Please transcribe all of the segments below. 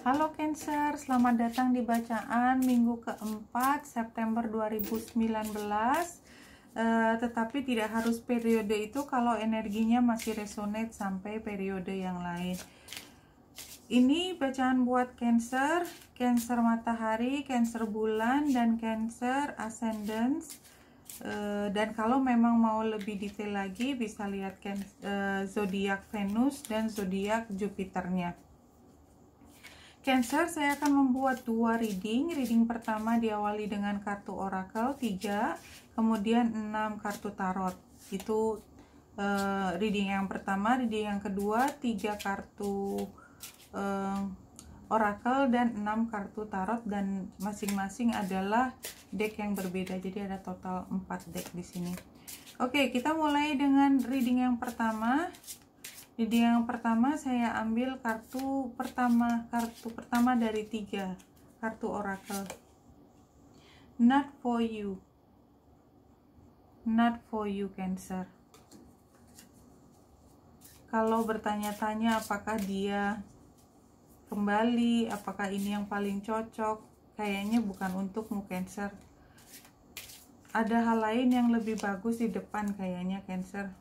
Halo Cancer, selamat datang di bacaan minggu keempat September 2019 uh, eh, Tetapi tidak harus periode itu kalau energinya masih resonate sampai periode yang lain Ini bacaan buat Cancer, Cancer matahari, Cancer bulan, dan Cancer ascendance Uh, dan kalau memang mau lebih detail lagi bisa lihat uh, zodiak Venus dan zodiak Jupiternya. Cancer, saya akan membuat dua reading. Reading pertama diawali dengan kartu oracle 3, kemudian 6 kartu tarot. Itu uh, reading yang pertama, reading yang kedua, 3 kartu uh, eh, oracle dan 6 kartu tarot dan masing-masing adalah deck yang berbeda. Jadi ada total 4 deck di sini. Oke, kita mulai dengan reading yang pertama jadi yang pertama saya ambil kartu pertama kartu pertama dari tiga kartu oracle not for you not for you cancer kalau bertanya-tanya apakah dia kembali apakah ini yang paling cocok kayaknya bukan untukmu cancer ada hal lain yang lebih bagus di depan kayaknya cancer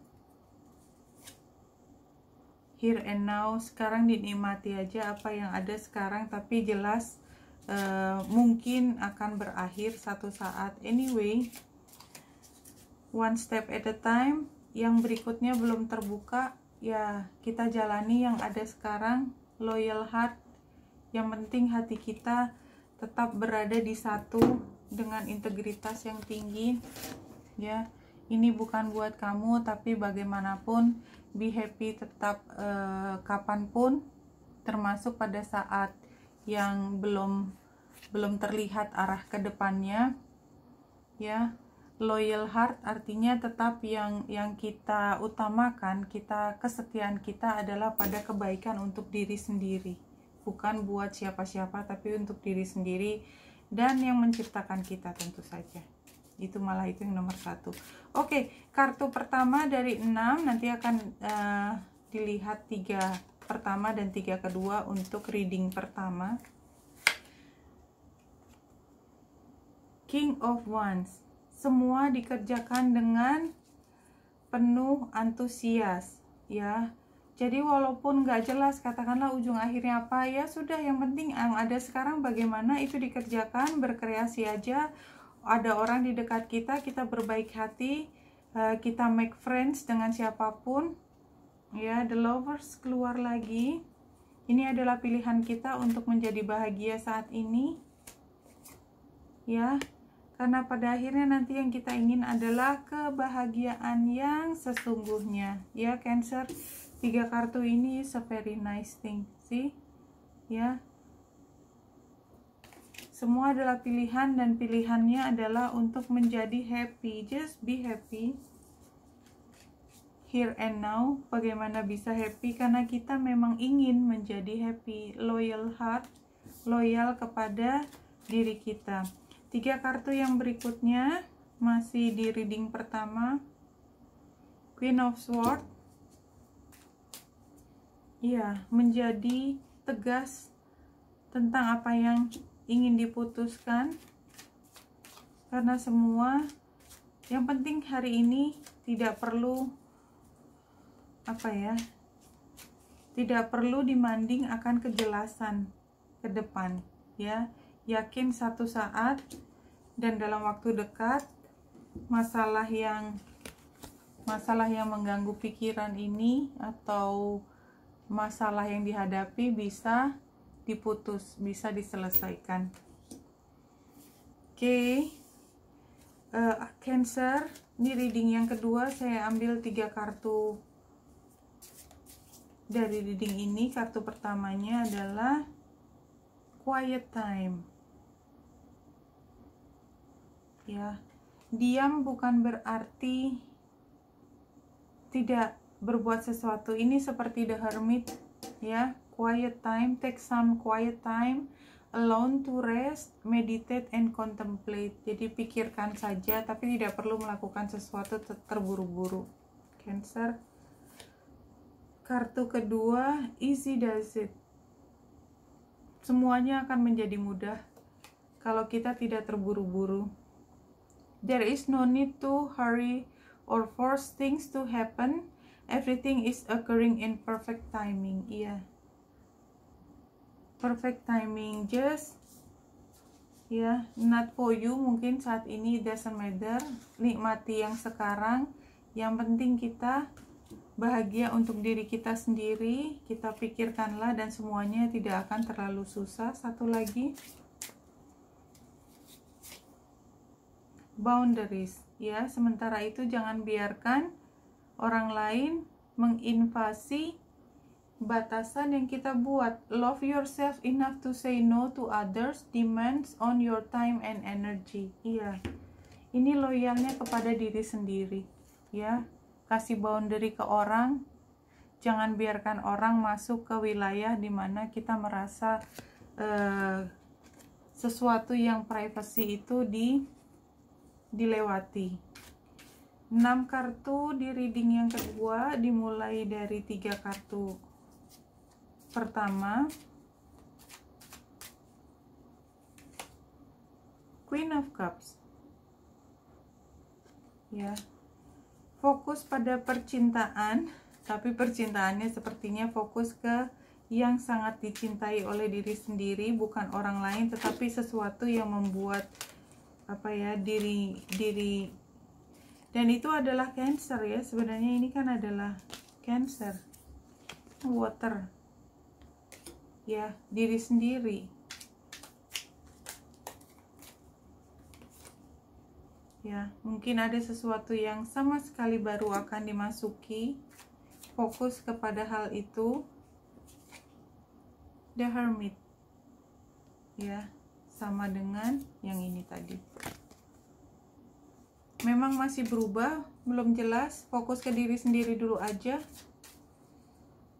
here and now sekarang dinikmati aja apa yang ada sekarang tapi jelas uh, mungkin akan berakhir satu saat anyway one step at a time yang berikutnya belum terbuka ya kita jalani yang ada sekarang loyal heart yang penting hati kita tetap berada di satu dengan integritas yang tinggi ya ini bukan buat kamu tapi bagaimanapun be happy tetap uh, kapanpun termasuk pada saat yang belum belum terlihat arah ke depannya ya loyal heart artinya tetap yang yang kita utamakan kita kesetiaan kita adalah pada kebaikan untuk diri sendiri bukan buat siapa-siapa tapi untuk diri sendiri dan yang menciptakan kita tentu saja itu malah itu yang nomor satu oke kartu pertama dari 6 nanti akan uh, dilihat tiga pertama dan tiga kedua untuk reading pertama King of Wands semua dikerjakan dengan penuh antusias ya jadi walaupun nggak jelas katakanlah ujung akhirnya apa ya sudah yang penting yang ada sekarang bagaimana itu dikerjakan berkreasi aja ada orang di dekat kita kita berbaik hati eh, kita make friends dengan siapapun ya the lovers keluar lagi ini adalah pilihan kita untuk menjadi bahagia saat ini ya karena pada akhirnya nanti yang kita ingin adalah kebahagiaan yang sesungguhnya ya cancer tiga kartu ini is a very nice thing sih ya semua adalah pilihan dan pilihannya adalah untuk menjadi happy. Just be happy. Here and now, bagaimana bisa happy? Karena kita memang ingin menjadi happy, loyal heart, loyal kepada diri kita. Tiga kartu yang berikutnya masih di reading pertama. Queen of Sword. Ya, menjadi tegas tentang apa yang ingin diputuskan karena semua yang penting hari ini tidak perlu apa ya tidak perlu dimanding akan kejelasan ke depan ya yakin satu saat dan dalam waktu dekat masalah yang masalah yang mengganggu pikiran ini atau masalah yang dihadapi bisa diputus, bisa diselesaikan. Oke, okay. uh, eh, ah, Cancer, ini reading yang kedua saya ambil tiga kartu dari reading ini. Kartu pertamanya adalah Quiet Time. Ya, diam bukan berarti tidak berbuat sesuatu. Ini seperti The Hermit, ya quiet time, take some quiet time alone to rest, meditate and contemplate. Jadi pikirkan saja tapi tidak perlu melakukan sesuatu terburu-buru. Cancer. Kartu kedua, easy does it. Semuanya akan menjadi mudah kalau kita tidak terburu-buru. There is no need to hurry or force things to happen. Everything is occurring in perfect timing. Iya. Yeah perfect timing just ya yeah, not for you mungkin saat ini doesn't matter nikmati yang sekarang yang penting kita bahagia untuk diri kita sendiri kita pikirkanlah dan semuanya tidak akan terlalu susah satu lagi boundaries ya sementara itu jangan biarkan orang lain menginvasi batasan yang kita buat. Love yourself enough to say no to others demands on your time and energy. Iya. Ini loyalnya kepada diri sendiri, ya. Kasih boundary ke orang. Jangan biarkan orang masuk ke wilayah di mana kita merasa uh, sesuatu yang privacy itu di dilewati. 6 kartu di reading yang kedua dimulai dari tiga kartu pertama Queen of Cups ya fokus pada percintaan tapi percintaannya sepertinya fokus ke yang sangat dicintai oleh diri sendiri bukan orang lain tetapi sesuatu yang membuat apa ya diri diri dan itu adalah cancer ya sebenarnya ini kan adalah cancer water ya diri sendiri ya mungkin ada sesuatu yang sama sekali baru akan dimasuki fokus kepada hal itu the hermit ya sama dengan yang ini tadi memang masih berubah belum jelas fokus ke diri sendiri dulu aja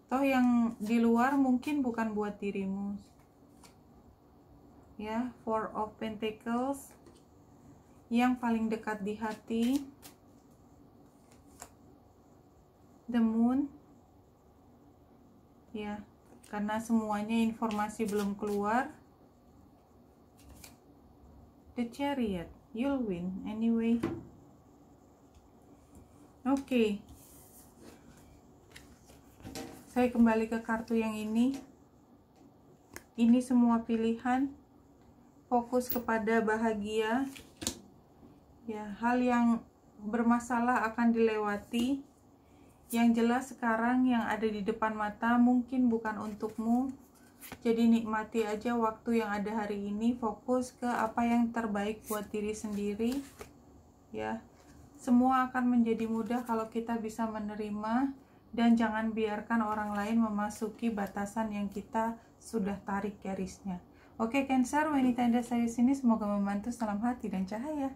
toh yang di luar mungkin bukan buat dirimu ya four of pentacles yang paling dekat di hati the moon ya karena semuanya informasi belum keluar the chariot you'll win anyway oke okay saya kembali ke kartu yang ini ini semua pilihan fokus kepada bahagia ya hal yang bermasalah akan dilewati yang jelas sekarang yang ada di depan mata mungkin bukan untukmu jadi nikmati aja waktu yang ada hari ini fokus ke apa yang terbaik buat diri sendiri ya semua akan menjadi mudah kalau kita bisa menerima dan jangan biarkan orang lain memasuki batasan yang kita sudah tarik garisnya. Oke Cancer, wanita Anda saya sini semoga membantu salam hati dan cahaya.